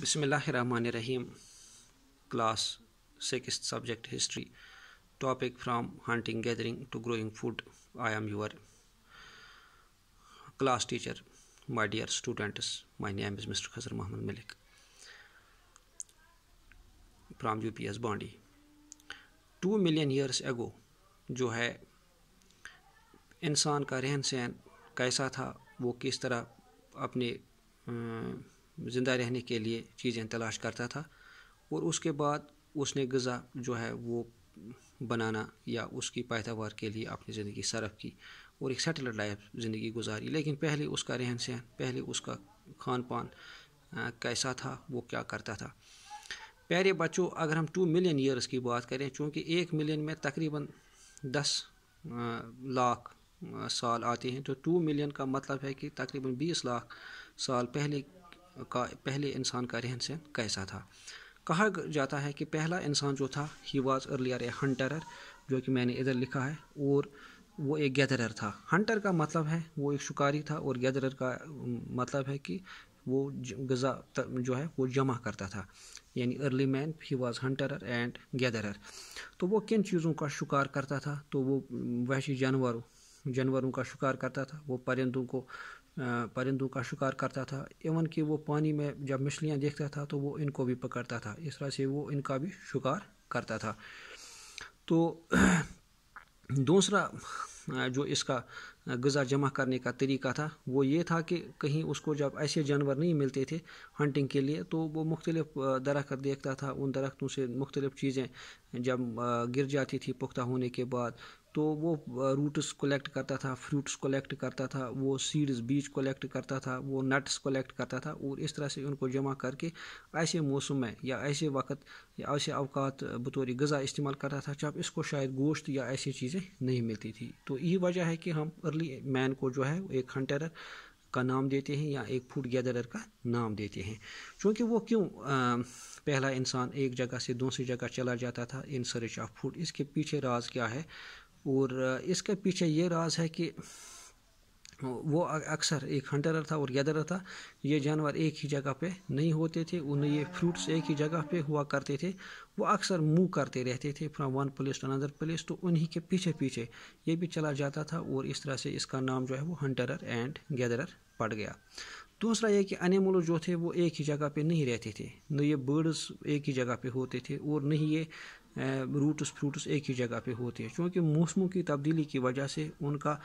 बिसमीम class six subject history topic from hunting gathering to growing food I am your class teacher my dear students my name is mister Khazar Mohammad Malik from U P S Baundi two million years ago जो है इंसान का रहन सहन कैसा था वो किस तरह अपने ज़िंदा रहने के लिए चीज़ें तलाश करता था और उसके बाद उसने गज़ा जो है वो बनाना या उसकी पैदावार के लिए अपनी ज़िंदगी सरफ की और एक सेटल लाइफ ज़िंदगी गुजारी लेकिन पहले उसका रहन सहन पहले उसका खान पान कैसा था वो क्या करता था प्यारे बच्चों अगर हम टू मिलियन ईयर्स की बात करें चूँकि एक मिलियन में तकरीबन दस लाख साल आते हैं तो टू मिलियन का मतलब है कि तकरीबन बीस लाख साल पहले का पहले इंसान का रहन सहन कैसा था कहा जाता है कि पहला इंसान जो था ही वॉज अर्लियर ए हंटरर जो कि मैंने इधर लिखा है और वो एक गैदरर था हंटर का मतलब है वो एक शिकारी था और गैदरर का मतलब है कि वो गज़ा जो है वो जमा करता था यानी early man he was hunter and gatherer तो वो किन चीज़ों का शिकार करता था तो वो वहशी जानवरों जानवरों का शिकार करता था वो परिंदों को परिंदों का शिकार करता था इवन कि वो पानी में जब मछलियाँ देखता था तो वो इनको भी पकड़ता था इस तरह से वो इनका भी शिकार करता था तो दूसरा जो इसका गज़ा जमा करने का तरीका था वो ये था कि कहीं उसको जब ऐसे जानवर नहीं मिलते थे हंटिंग के लिए तो वो मुख्तलिफ दरख्त देखता था उन दरख्तों से मुख्तलिफ चीज़ें जब गिर जाती थी पुख्ता होने के बाद तो वो रूट्स कलेक्ट करता था फ्रूट्स कलेक्ट करता था वो सीड्स बीज कलेक्ट करता था वो नट्स कलेक्ट करता था और इस तरह से उनको जमा करके ऐसे मौसम में या ऐसे वक्त या ऐसे अवकात बतौर गज़ा इस्तेमाल करता था जब इसको शायद गोश्त या ऐसी चीज़ें नहीं मिलती थी तो यही वजह है कि हम अर्ली मैन को जो है एक हंटर का नाम देते हैं या एक फूड गैदरर का नाम देते हैं क्योंकि वो क्यों पहला इंसान एक जगह से दूसरी जगह चला जाता था इन सर्च ऑफ फूड इसके पीछे राज क्या है और इसके पीछे ये राज है कि वो अक्सर एक हंटर था और गैदर था ये जानवर एक ही जगह पे नहीं होते थे उन्हें ये फ्रूट्स एक ही जगह पे हुआ करते थे वो अक्सर मूव करते रहते थे from one place to another place तो उन्हीं के पीछे पीछे ये भी चला जाता था और इस तरह से इसका नाम जो है वो हंटरर एंड गैदरर पड़ गया दूसरा ये कि एनिमल जो थे वो एक ही जगह पे नहीं रहते थे न ये बर्ड्स एक ही जगह पे होते थे और न ही ये रूट्स फ्रूट्स एक ही जगह पे होते हैं क्योंकि मौसमों की तब्दीली की वजह से उनका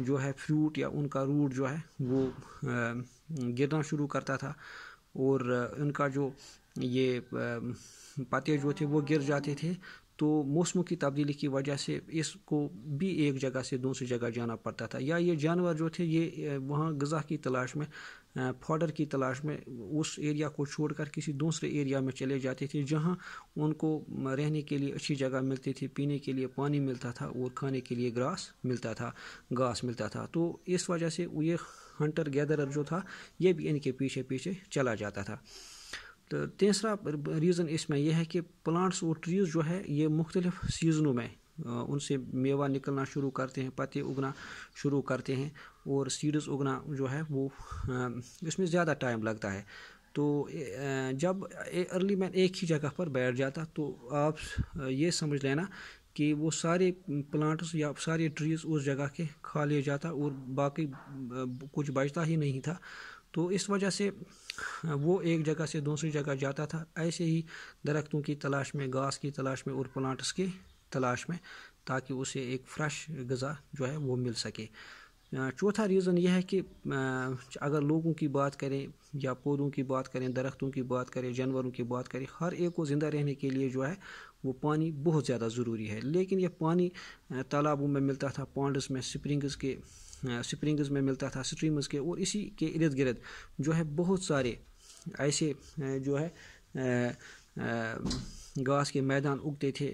जो है फ्रूट या उनका रूट जो है वो गिरना शुरू करता था और उनका जो ये पत्ते जो थे वो गिर जाते थे तो मौसमों की तब्दीली की वजह से इसको भी एक जगह से दूसरी जगह जाना पड़ता था या ये जानवर जो थे ये वहाँ गज़ा की तलाश में फॉर्डर की तलाश में उस एरिया को छोड़कर किसी दूसरे एरिया में चले जाते थे जहां उनको रहने के लिए अच्छी जगह मिलती थी पीने के लिए पानी मिलता था और खाने के लिए ग्रास मिलता था घास मिलता था तो इस वजह से ये हंटर गैदरर जो था ये भी इनके पीछे पीछे चला जाता था तो तीसरा रीज़न इसमें यह है कि प्लांट्स और ट्रीज़ जो है ये मुख्तलिफ़ सीज़नों में उनसे मेवा निकलना शुरू करते हैं पत्ते उगना शुरू करते हैं और सीड्स उगना जो है वो इसमें ज़्यादा टाइम लगता है तो जब अर्ली मैन एक ही जगह पर बैठ जाता तो आप ये समझ लेना कि वो सारे प्लांट्स या सारे ट्रीज़ उस जगह के खा लिया जाता और बाकी कुछ बचता ही नहीं था तो इस वजह से वो एक जगह से दूसरी जगह जाता था ऐसे ही दरख्तों की तलाश में घास की तलाश में और प्लांट्स के तलाश में ताकि उसे एक फ्रेश गज़ा जो है वो मिल सके चौथा रीज़न यह है कि अगर लोगों की बात करें या पौधों की बात करें दरख्तों की बात करें जानवरों की बात करें हर एक को ज़िंदा रहने के लिए जो है वो पानी बहुत ज़्यादा ज़रूरी है लेकिन यह पानी तालाबों में मिलता था पॉन्ड्स में स्प्रिंग्स के स्प्रिंग्स में मिलता था स्ट्रीम्स के और इसी के इर्द गिर्द जो है बहुत सारे ऐसे जो है आ, आ, घास के मैदान उगते थे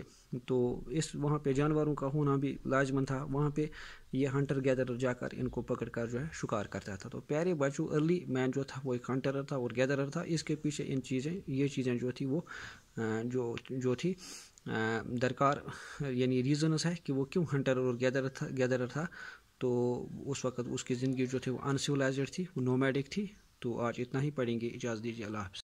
तो इस वहाँ पे जानवरों का होना भी लाजमंद था वहाँ पे ये हंटर गैदरर जाकर इनको पकड़ कर जो है शिकार करता था तो प्यारे बच्चों अर्ली मैन जो था वो एक हंटरर था और गैदरर था इसके पीछे इन चीज़ें ये चीज़ें जो थी वो जो जो थी दरकार यानी रीज़न्स है कि वो क्यों हंटर और गैदर था गैदरर था तो उस वक्त उसकी ज़िंदगी जो थी वो अनसिविलाइज थी वो नोमैडिक थी तो आज इतना ही पढ़ेंगे इजाज़त दीजिए अल्लाह